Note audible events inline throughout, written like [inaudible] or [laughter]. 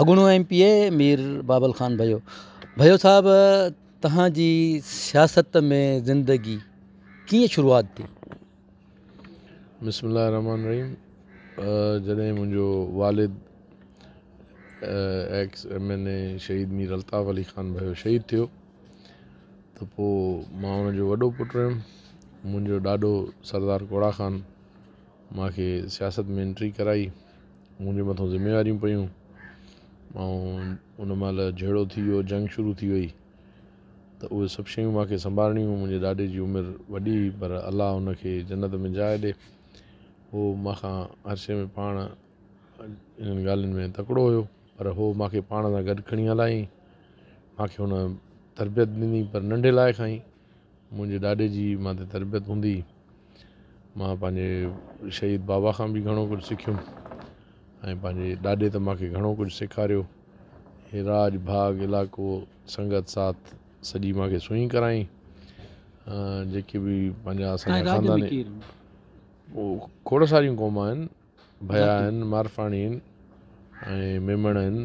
अॻुणो M P A Mir Babal Khan भयो भयो साहिब तव्हांजी सियासत में ज़िंदगी कीअं शुरुआत थी बसम रहमान रहीम जॾहिं मुंहिंजो वालिद एक्स एम एन ए शहीद मीर अल्ताफ़ अली ख़ान भयो शहीद थियो त पोइ मां हुनजो वॾो पुटु हुयुमि मुंहिंजो ॾाॾो सरदार कोड़ा खान मूंखे सियासत में एंट्री कराई मुंहिंजे मथां ज़िमेवारियूं पयूं ऐं उन महिल जहिड़ो थी वियो जंग शुरू थी वई त उहे सभु शयूं मूंखे संभालणियूं मुंहिंजे ॾाॾे जी उमिरि वॾी पर अलाह हुन खे जन्नत में जाइ ॾे उहो मूंखां हर शइ में पाण इन्हनि ॻाल्हियुनि में तकिड़ो हुयो पर उहो मूंखे पाण सां गॾु खणी हलाईं मूंखे हुन तरबियत ॾिनी पर नंढे लाइ खाई मुंहिंजे ॾाॾे जी मां तरबियत हूंदी मां पंहिंजे शहीद बाबा खां बि घणो कुझु सिखियुमि ऐं पंहिंजे ॾाॾे त मूंखे घणो कुझु सेखारियो हे राज भाग इलाइक़ो संगत साथ सॼी मूंखे सुई कराई जेके बि पंहिंजा असांजा असां उहो खोड़ सारियूं क़ौम आहिनि भया आहिनि मारफाणी आहिनि ऐं मेमण आहिनि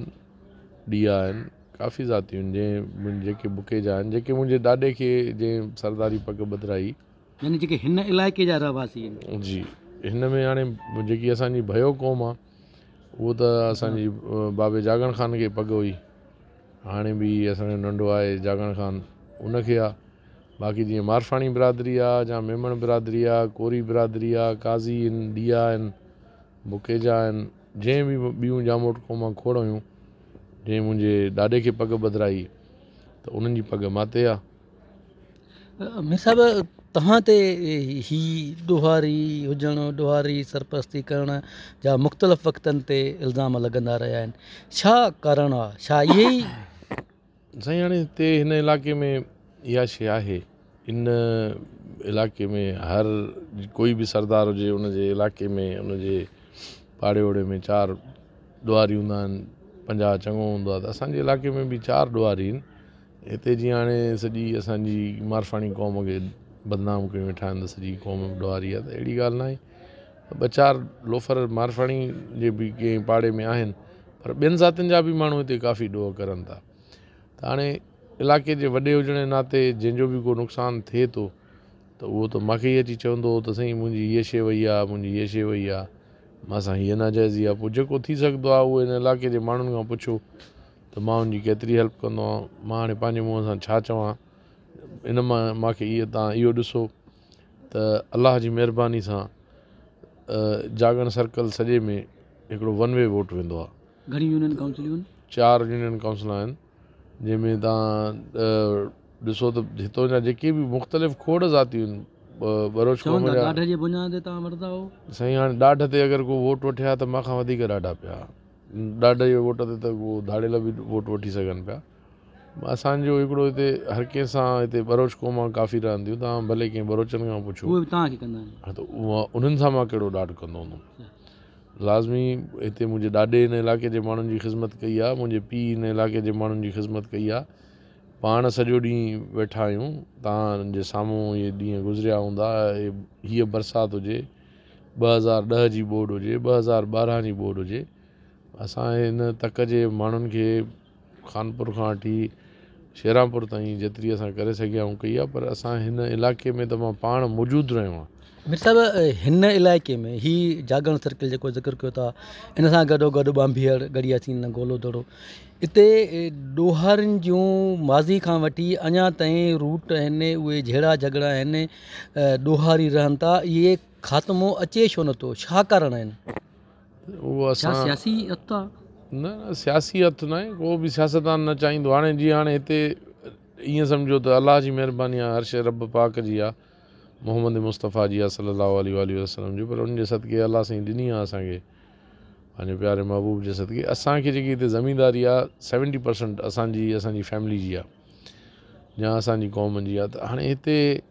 ॾीआ आहिनि काफ़ी ज़ातियूं आहिनि जंहिं जेके बुके जा आहिनि जेके मुंहिंजे ॾाॾे खे जंहिं सरदारी पॻ बदिराई हिन इलाइक़े जा रहवासी आहिनि जी हिन में हाणे जेकी असांजी भयो क़ौम आहे उहो त असांजी बाबे जागण खान खे पग हुई हाणे बि असांजो नंढो आहे जागण खान उनखे आहे बाक़ी जीअं मारफाणी बिरादरी आहे जा मेमण बिरादरी आहे कोरी बिरादरी आहे काज़ी आहिनि ॾीया आहिनि बुकेजा आहिनि जंहिं बि ॿियूं जाम वटि खां खोड़ हुयूं जंहिं मुंहिंजे ॾाॾे खे पग बदिराई त उन्हनि जी पग माते आहे तव्हां ते इहा ॾोहारी हुजणु ॾोहारी सरपरस्ती करण जा मुख़्तलिफ़ वक़्तनि ते इल्ज़ाम लॻंदा रहिया आहिनि छा करण आहे छा इहे ई साईं हाणे हिते हिन इलाइक़े में इहा शइ आहे इन इलाइक़े में हर कोई बि सरदार हुजे हुनजे इलाइक़े में हुनजे पाड़े ओड़े में चार ॾोहरी हूंदा आहिनि पंजाहु चङो हूंदो आहे त असांजे इलाइक़े में बि चार ॾोहरी आहिनि हिते जीअं हाणे सॼी कौम खे बदनाम कयूं वेठा आहिनि सॼी क़ौम ॾुआरी आहे त अहिड़ी ॻाल्हि न आहे ॿ चारि लोफर मारफाणी जे बि कंहिं पाड़े में आहिनि पर ॿियनि ज़ातियुनि जा बि माण्हू हिते काफ़ी ॾोह करनि था त हाणे इलाइक़े जे वॾे हुजण जे नाते जंहिंजो बि को नुक़सानु थिए थो त उहो त मूंखे ई अची चवंदो त साईं मुंहिंजी हीअ शइ वई आहे मुंहिंजी इहे शइ वई आहे मूंसां हीअ नाजाइज़ी आहे पोइ जेको थी सघंदो आहे उहो हिन इलाइक़े जे माण्हुनि खां पुछो त मां हुनजी केतिरी हेल्प कंदो आहियां मां हाणे पंहिंजे मुंहं इन मां मूंखे इहो तव्हां इहो ॾिसो त अलाह जी महिरबानी सां जागण सर्कल सॼे में हिकिड़ो वन वे वोट वेंदो आहे घणी चारि यूनियन काउंसिल आहिनि जंहिंमें तव्हां ॾिसो त हितां जा जेके बि मुख़्तलिफ़ खोड़ ज़ातियूं आहिनि साईं हाणे ॾाढ ते अगरि को वोट वठी हा त मूंखां वधीक ॾाढा पिया ॾाढ जे वोट ते त उहो धाड़ियल बि वोट वठी सघनि पिया असांजो हिकिड़ो हिते हर कंहिंसां हिते भरोच को मां काफ़ी रहंदियूं तव्हां भले कंहिं भरोचनि खां पुछो हा त उहा उन्हनि सां मां कहिड़ो ॾाढ कंदो हूंदुमि लाज़मी हिते मुंहिंजे ॾाॾे हिन इलाइक़े जे माण्हुनि जी ख़िदमत कई आहे मुंहिंजे पीउ हिन इलाइक़े जे माण्हुनि जी ख़िदमत कई आहे पाण सॼो ॾींहुं वेठा आहियूं तव्हांजे साम्हूं इहे ॾींहं गुज़रिया हूंदा हीअ बरसाति हुजे ॿ हज़ार ॾह जी बोड हुजे ॿ हज़ार ॿारहं जी ॿोडि हुजे असांजे हिन तक जे माण्हुनि खे खानपुर खां वठी शेरापुर ताईं जेतिरी असां करे सघिया ऐं कई आहे पर असां हिन इलाइक़े में त मां पाण मौजूदु रहियो आहियां मिर साहिब हिन इलाइक़े में ही जागरण सर्किल जेको ज़िक्र कयो था हिन सां गॾो गॾु बांभीअर गड़िया गॾियासीं गोलो दड़ो हिते ॾोहारनि जूं माज़ी खां वठी अञा ताईं रूट आहिनि उहे जहिड़ा झगड़ा आहिनि ॾोहारी रहनि था इहे ख़ात्मो अचे छो नथो छा कारण आहिनि उहो असां न सियासी हथ ना आहे को भी सियासतदान न चाहींदो हाणे जीअं हाणे हिते ईअं सम्झो त अलाह जी महिरबानी आहे रब पाक की आहे मोहम्मद मुस्तफ़ा जी आहे वसलम जी पर उनजे सदिके अलाह साईं ॾिनी आहे प्यारे महबूब के सदके असांखे जेकी हिते ज़मीनदारी सेवेंटी परसेंट असांजी असांजी फैमिली जी आहे या असांजी क़ौम की आहे त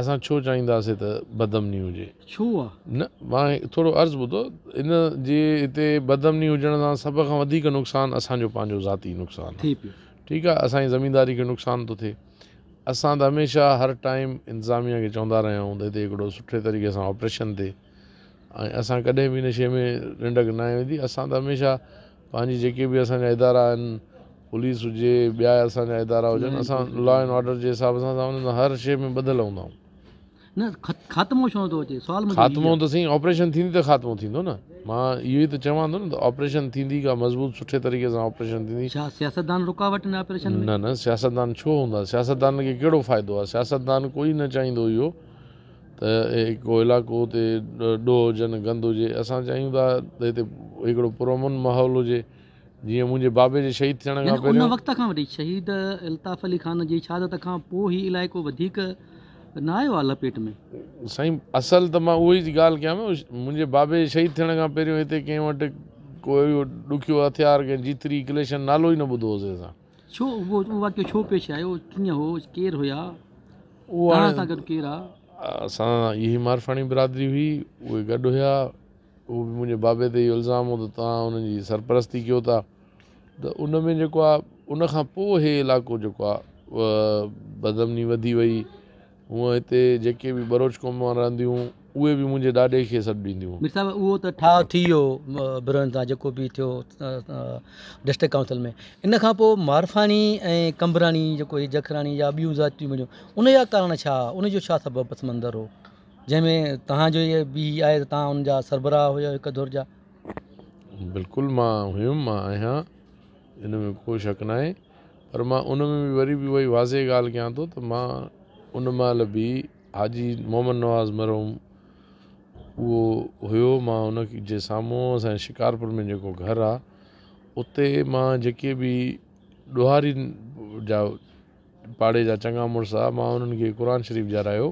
असां छो चाहींदासीं त बदमनी हुजे छो आहे न मां थोरो अर्ज़ु ॿुधो इन जे हिते बदमनी हुजण सां सभ खां वधीक नुक़सानु असांजो पंहिंजो ज़ाती नुक़सानु ठीकु आहे असांजी ज़मीनदारी खे नुक़सान थो थिए असां त हमेशह हर टाइम इंतिज़ामिया खे चवंदा रहिया आहियूं त हिते हिकिड़ो सुठे तरीक़े सां ऑपरेशन थिए ऐं असां कॾहिं बि इन शइ में निंड न वेंदी असां त हमेशह पंहिंजी जेके बि असांजा इदारा आहिनि पुलिस हुजे ॿिया असांजा इदारा हुजनि असां लॉ एंड ऑडर जे हिसाब सां हर शइ में ॿधलु आहियूं ख़ात्मो त सही ऑपरेशन थींदी त ख़ात्मो थींदो न मां इहो ई त चवां थो न ऑपरेशन थींदी का मज़बूत सुठे तरीक़े सां ऑपरेशन थींदी न न सियासतदान छो हूंदा सियासतदान खे कहिड़ो फ़ाइदो आहे सियासतदान कोई न चाहींदो इहो त हिकु इलाइक़ो हुते ॾोह हुजनि गंद हुजे असां चाहियूं था त हिते हिकिड़ो पुरमन माहौल हुजे जीअं मुंहिंजे बाबे जे शहीद थियण खां पहिरियों वक़्त खां खां वठी शहीद अली ख़ान जी शहादत पोइ ई इलाइक़ो वधीक साईं असल त मां उहा ई ॻाल्हि कयां मुंहिंजे बाबे शहीद थियण खां पहिरियों हिते कंहिं वटि कोई ॾुखियो हथियार जीतरी नालो ई न असां इहा मारफाणी हुई उहे गॾु हुया उहो बि मुंहिंजे बाबे ते हो त तव्हां जी सरपरस्ती कयो था त उन में जेको आहे उनखां पोइ इलाइक़ो जेको आहे बदमनी वधी वई हूअ हिते जेके बि भरोच कम रहंदियूं उहे बि मुंहिंजे ॾाॾे खे सॾु ॾींदियूं उहो त ठा थी वियो सां जेको बि थियो डिस्ट्रिक्ट काउंसिल में इन खां पोइ मारफाणी ऐं कंबराणी जेको हीअ जखराणी या ॿियूं जातियूं उन जा कारण छा उनजो छा सबबु पस मंदरु हो जंहिंमें तव्हांजो इहे बि आहे त तव्हां हुनजा सरबराह हुयो हिकु दौर जा बिल्कुलु मां हुयुमि मां आहियां इन में को शक न आहे पर मां उन में बि वरी बि उहो ई वाज़े ॻाल्हि कयां थो त मां उन महिल बि हाजी मोहम्मद नवाज़ मरूम उहो हुयो मां उन जे साम्हूं असांजे शिकारपुर में जेको घरु आहे उते मां जेके बि ॾोहारिनि जा पाड़े जा चङा मुड़ुस मां उन्हनि खे क़ुर शरीफ़ जारायो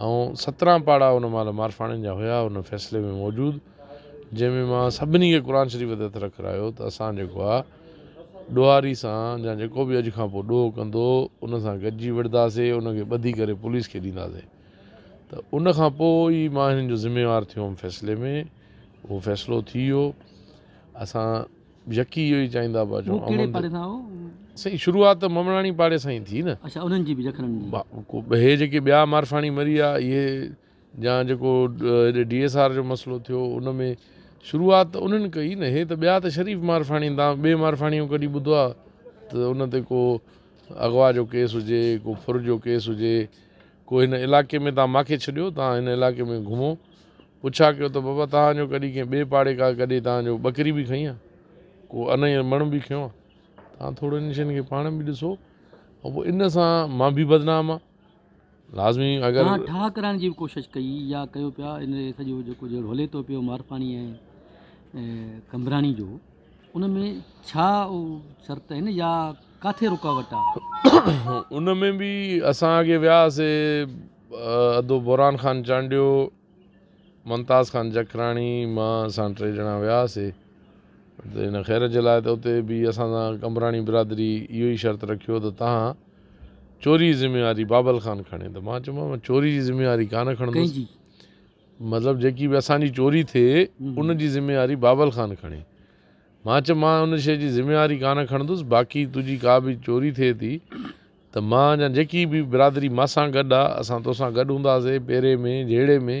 ऐं सत्रहं पाड़ा उन महिल मारफाणनि जा हुया उन फ़ैसिले में मौजूदु जंहिंमें मां सभिनी खे क़ुर शरीफ़ ते हथु रखायो त असां जेको आहे ॾोहारी सां या जेको बि अॼु खां पोइ ॾोहो कंदो उन सां गॾिजी वठंदासीं उनखे ॿधी करे पुलिस खे ॾींदासीं त उन खां पोइ ई मां हिननि जो ज़िमेवार थियो हुउमि फ़ैसिले में उहो फ़ैसिलो थी वियो असां यकी इहो ई चाहींदा पिया भाऊ साईं शुरूआत ममराणी पाड़े सां ई थी न को हे जेके ॿिया मारफाणी मरी विया इहे या जेको डी एस आर जो मसइलो थियो उन में शुरूआत उन्हनि कई न हे त ॿिया त शरीफ़ मारफाणी तव्हां ॿिए मारफाणी कॾहिं ॿुधो आहे त उन ते को अगवा जो केस हुजे को फुर जो केस हुजे को हिन इलाइक़े में तव्हां माखे छॾियो तव्हां हिन इलाइक़े में घुमो पुछा कयो त बाबा तव्हांजो कॾहिं कंहिं ॿिए पाड़े खां कॾहिं तव्हांजो बकरी बि खईं को अने मण बि खयों आ तव्हां थोरो शयुनि खे पाण बि ॾिसो ऐं पोइ इन सां मां बि बदनाम आहे लाज़मी अगरि जो उन में [coughs] बि असांखे वियासीं अदू बोहरान खान चांडियो मुमताज़ ख़ान जकराणी मां असां टे ॼणा वियासीं हिन ख़ैर जे लाइ त उते बि असां कंबराणी बिरादरी इहो ई शर्त रखियो त तव्हां चोरी जी ज़िम्मेवारी बाबल ख़ान खणे त मां चयोमांसि चोरी जी ज़िम्मेवारी कान खणंदुमि मतिलबु जेकी बि असांजी चोरी थिए उनजी ज़िमेवारी बाबल खान खणे मां चयो मां उन शइ जी ज़िमेवारी कान खणंदुसि बाक़ी तुंहिंजी का बि चोरी थिए थी त मां अञा जेकी बि बिरादरी मूं सां गॾु आहे असां तोसां गॾु हूंदासीं पेरे में जहिड़े में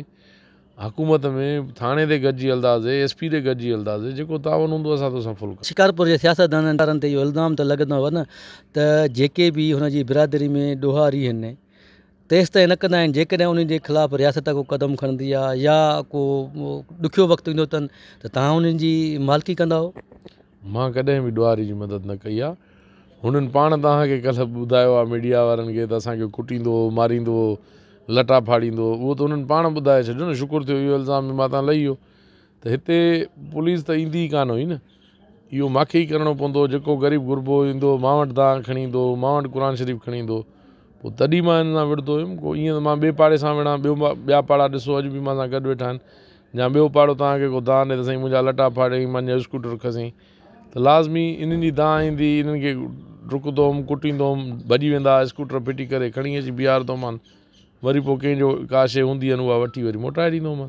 हुकूमत में थाणे ते गॾिजी हलंदासीं एस पी ते गॾिजी हलंदासीं जेको तावन हूंदो असां तोसां फुल शिकारपुर जे सियासतदाननि ते इहो इल्ज़ाम त लॻंदो आहे न त जेके बि हुनजी बिरादरी में ॾोहारी आहिनि तेसि त न कंदा आहिनि जेकॾहिं उन्हनि जे ख़िलाफ़ु रियासत को कदम खणंदी आहे या को ॾुखियो वक़्तु ईंदो अथनि त तव्हां उन्हनि जी मालिकी कंदव मां कॾहिं बि ॾुआरी जी मदद न कई आहे हुननि पाण तव्हांखे कल्ह ॿुधायो आहे मीडिया वारनि खे त असांखे कुटींदो मारींदो लटा फाड़ींदो उहो त हुननि पाण ॿुधाए छॾियो न शुकुरु थियो इहो इल्ज़ाम मां तव्हां लही वियो त हिते पुलिस त ईंदी ई कान हुई न इहो ई करिणो पवंदो जेको ग़रीब गुरबो ईंदो मां वटि दा खणी ईंदो मां वटि क़ुर शरीफ़ खणी ईंदो पोइ तॾहिं मां हिन सां विढ़ंदो हुयुमि को ईअं त मां ॿिए पाड़े सां विढ़ा ॿिया पाड़ा ॾिसो अॼु बि मां सां गॾु वेठा आहिनि या ॿियो पाड़ो तव्हांखे को दाह ॾिए त साईं मुंहिंजा लटा फाड़ियईं मुंहिंजो स्कूटर खसेई त लाज़मी इन्हनि जी दाह ईंदी इन्हनि खे रुकंदो हुउमि कुटींदो हुउमि भॼी वेंदा हुआ स्कूटर फिटी करे खणी अची बीहारंदो मां वरी पोइ कंहिंजो का शइ हूंदी आहिनि उहा वठी वरी मोटाए ॾींदो मां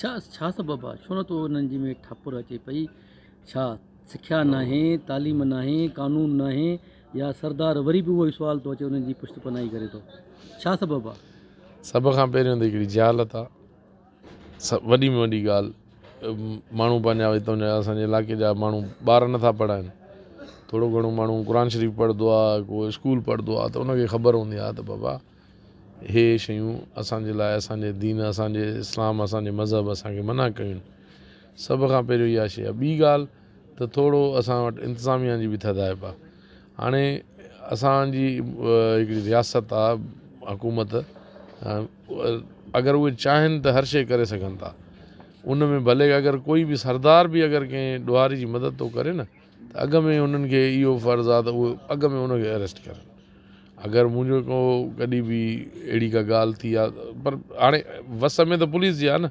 छा छा सबबु आहे छो न में ठपुर अचे पई छा सिखिया न आहे तालीम न आहे कानून न आहे या सरदार वरी उहो ई सुवाल थो थो अचे उन्हनि जी करे छा सबबु आहे सभ खां पहिरियों त हिकिड़ी ज़ालत आहे वॾी में वॾी ॻाल्हि माण्हू पंहिंजा हितां जा असांजे इलाइक़े जा माण्हू ॿार नथा पढ़ाइनि थोरो घणो माण्हू क़ुर शरीफ़ पढ़ंदो आहे को स्कूल पढ़ंदो आहे त उनखे ख़बर हूंदी आहे त बाबा इहे शयूं असांजे लाइ असांजे दीन असांजे इस्लाम असांजे मज़हब असांखे मना कयूं आहिनि सभ खां पहिरियों इहा शइ आहे ॿी ॻाल्हि त थोरो असां वटि इंतिज़ामिया जी बि थधाइबु आहे हाणे असांजी हिकिड़ी रियासत आहे हुकूमत अगरि उहे चाहिनि त हर शइ करे सघनि था उन में भले अगरि कोई बि सरदार बि अगरि कंहिं ॾुहारी जी मदद थो करे न त अॻु में हुननि खे इहो फ़र्ज़ु आहे त उहो अॻु में उनखे अरेस्ट करनि अगरि मुंहिंजो को कॾहिं बि अहिड़ी का ॻाल्हि थी आहे पर हाणे वस में त पुलिस जी आहे न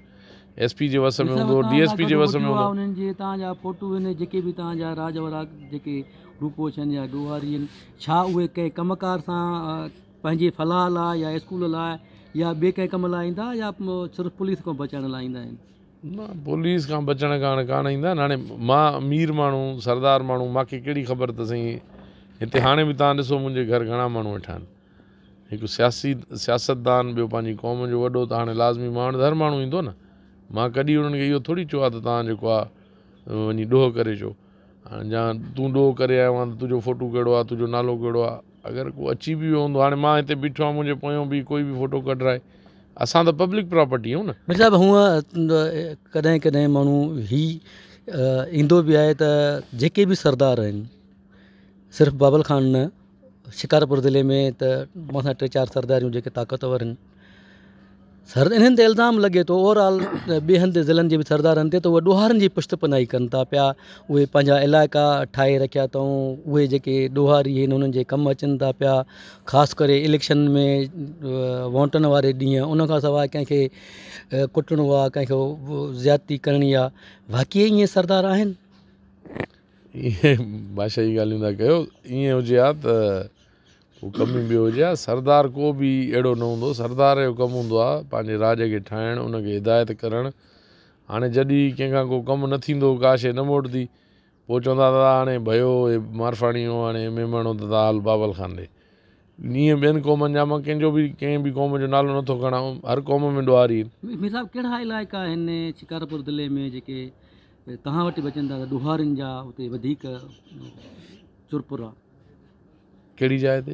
एस पी जे वस में हूंदो डी एस पी जे वस में हूंदो पुलिस खां बचण खां कान ईंदा आहिनि मां अमीर माण्हू माण्हू मूंखे कहिड़ी ख़बर त सही हिते हाणे बि तव्हां ॾिसो मुंहिंजे घर घणा माण्हू वेठा आहिनि हिकु सियासी सियासतदान ॿियो पंहिंजी कौम जो वॾो त हाणे लाज़मी माण्हू हर माण्हू ईंदो न मां कॾहिं हुननि खे इहो थोरी आहे त तव्हां जेको आहे वञी ॾोह करे अचो या तूं ॾोहु करे आयो आहियां त तुंहिंजो फ़ोटू कहिड़ो आहे तुंहिंजो नालो कहिड़ो आहे अगरि को अची बि वियो हूंदो हाणे मां हिते बीठो आहे मुंहिंजे पोयो बि कोई बि फ़ोटो कढाए असां त पब्लिक प्रॉपर्टी आहियूं न साहिबु हूअं कॾहिं कॾहिं माण्हू ही ईंदो बि आहे त जेके बि सरदार आहिनि सिर्फ़ु बाबल खान शिकारपुर ज़िले में त मथां टे चारि सरदारियूं जेके ताक़तवर सर इन्हनि ते इल्ज़ाम लॻे थो ओवरऑल ॿिए हंधि ज़िलनि जे बि सरदारनि ते त उहे ॾोहारनि जी पुष्ट पनाई कनि था पिया उहे पंहिंजा इलाइक़ा ठाहे रखिया अथऊं उहे जेके ॾोहारी आहिनि उन्हनि जे कमु अचनि था पिया ख़ासि करे इलेक्शन में वोटनि वारे ॾींहुं खां सवाइ कंहिंखे कुटणो आहे कंहिंखे ज़्याती करणी आहे बाक़ी ईअं सरदार आहिनि ॻाल्हियूं था कयो ईअं हुजे आहे त उहो कमु ई ॿियो हुजे आहे सरदार को बि अहिड़ो न हूंदो सरदार जो कमु हूंदो आहे पंहिंजे राज खे ठाहिण उनखे हिदायत करणु हाणे जॾहिं कंहिंखां को कमु न थींदो का शइ न मोटंदी पोइ चवंदा दादा हाणे भयो हे मारफाणी हो हाणे बाबल खान ॾे ईअं ॿियनि क़ौमनि जा मां कंहिंजो बि कंहिं बि क़ौम जो नालो नथो खणा हर क़ौम में ॾोहारी कहिड़ा इलाइक़ा आहिनि कहिड़ी जाइ ते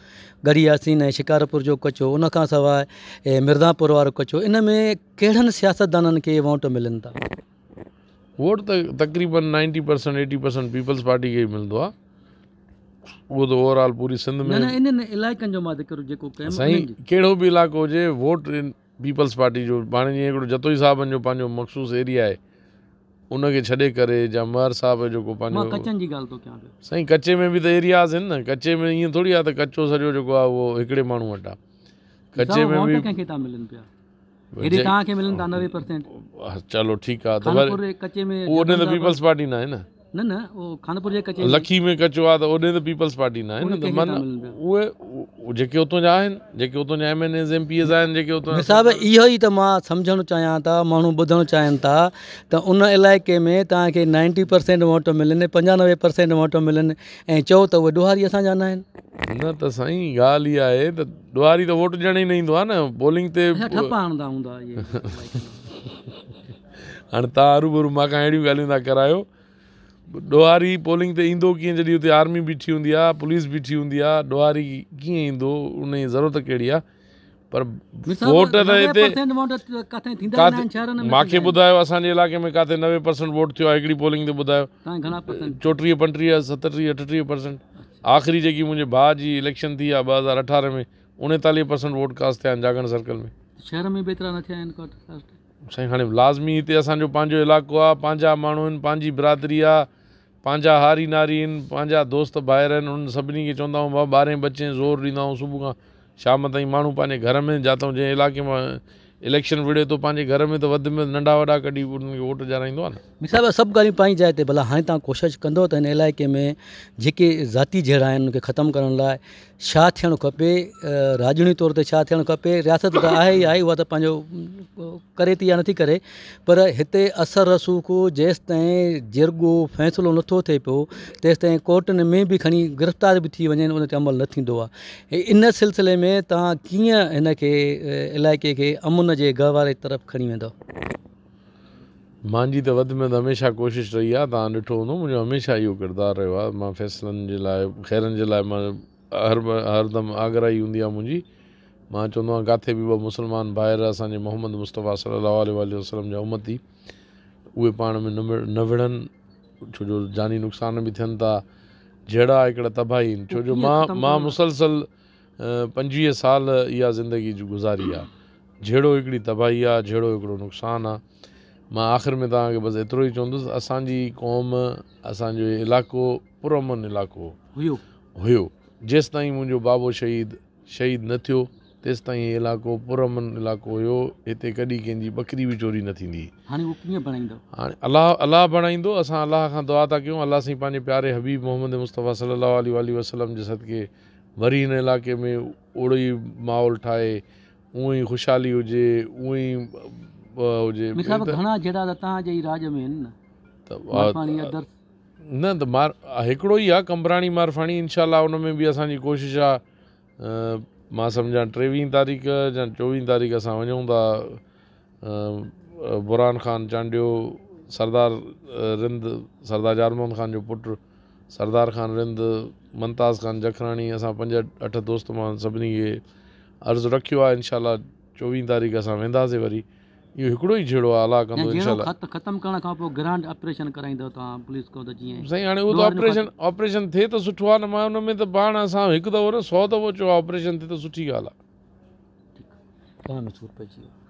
गरियासीन ऐं शिकारपुर जो कचो उनखां सवाइ ऐं मिर्दापुर वारो कचो इन में कहिड़नि सियासतदाननि खे वोट मिलनि था वोट त तक़रीबन ninety percent eighty percent Peoples Party खे ई मिलंदो आहे उहो त ओवरऑल पूरी सिंध में जेको साईं कहिड़ो बि इलाइक़ो हुजे वोट पीपल्स पार्टी जो हाणे जीअं जतोई साहिबनि जो पंहिंजो मखसूस एरिया आहे छॾे करे या मर साहिब जेको पंहिंजो साईं कचे में बि त एरियाज़ आहिनि न कचे में ईअं थोरी आहे त कचो सॼो जेको आहे उहो हिकिड़े माण्हू वटि आहे कचे में बि चलो ठीकु आहे त न न पीपल्स पार्टी आहे साहिब इहो ई त मां समुझणु चाहियां त माण्हू ॿुधण चाहिनि था त उन इलाइक़े में तव्हांखे नाइंटी परसेंट वोट मिलनि पंजानवे परसेंट वोट मिलनि ऐं चओ त उहे ॾोहारी असांजा न आहिनि न त साईं ॻाल्हि इहा आहे त ॾोहारी त वोट ॾियण ई न ईंदो आहे न पोलिंग ते [laughs] अहिड़ियूं ॻाल्हियूं था करायो ॾोहारी पोलिंग ते ईंदो कीअं जॾहिं हुते आर्मी बीठी हूंदी आहे पुलिस बीठी हूंदी आहे ॾोहारी कीअं ईंदो उन जी ज़रूरत कहिड़ी आहे पर वोट त हिते मूंखे ॿुधायो असांजे इलाइक़े में किथे नवे परसेंट वोट थियो आहे हिकिड़ी पोलिंग ते ॿुधायो चोटीह पंटीह सतटीह अठटीह परसेंट आख़िरी जेकी मुंहिंजे भाउ जी इलेक्शन थी आहे ॿ हज़ार अठारह में उणेतालीह परसेंट वोट कास्ट थिया आहिनि जागरण सर्कल में में शहर बि एतिरा न थिया आहिनि साईं हाणे लाज़मी हिते असांजो पंहिंजो इलाइक़ो आहे पंहिंजा माण्हू आहिनि पंहिंजी बिरादरी आहे पंहिंजा हारी नारी आहिनि पंहिंजा दोस्त ॿाहिरि आहिनि उन्हनि सभिनी खे चवंदा आहियूं ॿारहें बचे ज़ोर ॾींदा आहियूं सुबुह खां शाम ताईं माण्हू पंहिंजे घर में जातो जंहिं इलाइक़े मां इलेक्शन विड़े थो पंहिंजे घर में त वधि में नंढा वॾा कॾहिं वोट ॾियाराईंदो आहे न मिसाल सभु ॻाल्हियूं पंहिंजी जाइ ते भला हाणे तव्हां कोशिशि कंदव त हिन इलाइक़े में जेके ज़ाती जहिड़ा आहिनि उनखे ख़तमु करण लाइ छा थियणु खपे राजनी तौर ते छा थियणु खपे रियासत आहे ई आहे उहा त पंहिंजो करे थी या नथी करे पर हिते असर फ़ैसिलो नथो थिए पियो में बि खणी गिरफ़्तार बि थी वञनि उन ते अमल न थींदो आहे इन सिलसिले में तव्हां कीअं हिनखे इलाइक़े खे मुंहिंजी त वधि में वधि हमेशह कोशिशि रही आहे तव्हां ॾिठो हूंदो मुंहिंजो हमेशह इहो किरदारु रहियो आहे मां फैसलनि जे लाइ ख़ैरनि जे लाइ मां हर हरदमि आग्रही हूंदी आहे मुंहिंजी मां चवंदो आहियां किथे बि ॿ मुस्लमान ॿाहिरि असांजे मुस्तफ़ा सलाहु वसलम जा उमती उहे पाण में न विढ़नि छो जो जानी नुक़सान बि थियनि था जहिड़ा हिकिड़ा तबाही आहिनि छो जो मां मां मुसलसल पंजवीह साल इहा ज़िंदगी गुज़ारी आहे जहिड़ो हिकिड़ी तबाही आहे जहिड़ो हिकिड़ो नुक़सानु आहे मां आख़िरि में तव्हांखे बसि एतिरो ई चवंदुसि असांजी क़ौम असांजो इलाइक़ो पुरमन इलाइक़ो हुयो हुयो जेसि ताईं मुंहिंजो बाबो शहीद शहीद न थियो तेसि ताईं इहो इलाइक़ो पुरमन इलाइक़ो हुयो हिते कॾहिं कंहिंजी बकरी बि चोरी न थींदी हाणे कीअं बणाईंदो हाणे अलाह अलाह बणाईंदो असां अलाह खां दुआ था कयूं अलाह साईं पंहिंजे प्यारे हबीब मोहम्मद मुस्तफ़ा सलाहु वसलम जे सदिके वरी हिन इलाइक़े में ओड़ो ई माहौल ठाहे उअं ई ख़ुशहाली हुजे न त मार हिकिड़ो ई आहे कंबराणी मारफाणी इनशा में बि असांजी कोशिशि आहे मां सम्झा टेवीह तारीख़ या चोवीह तारीख़ असां वञू था बुरान ख़ान चांडियो सरदार रिंद सरदार जारमोहन ख़ान जो पुटु सरदार खान रिंद मुमताज़ खान जखराणी असां पंज अठ दोस्त माण्हू सभिनी खे अर्ज़ु रखियो आहे इनशा चोवीह तारीख़ असां वेंदासीं वरी इहो हिकिड़ो ई जहिड़ो आहे आला साईं हाणे उहो त ऑपरेशन ऑपरेशन थिए त सुठो आहे न मां हुन में त पाण असां हिकु दफ़ो न सौ दफ़ो चओ ऑपरेशन थिए त सुठी ॻाल्हि आहे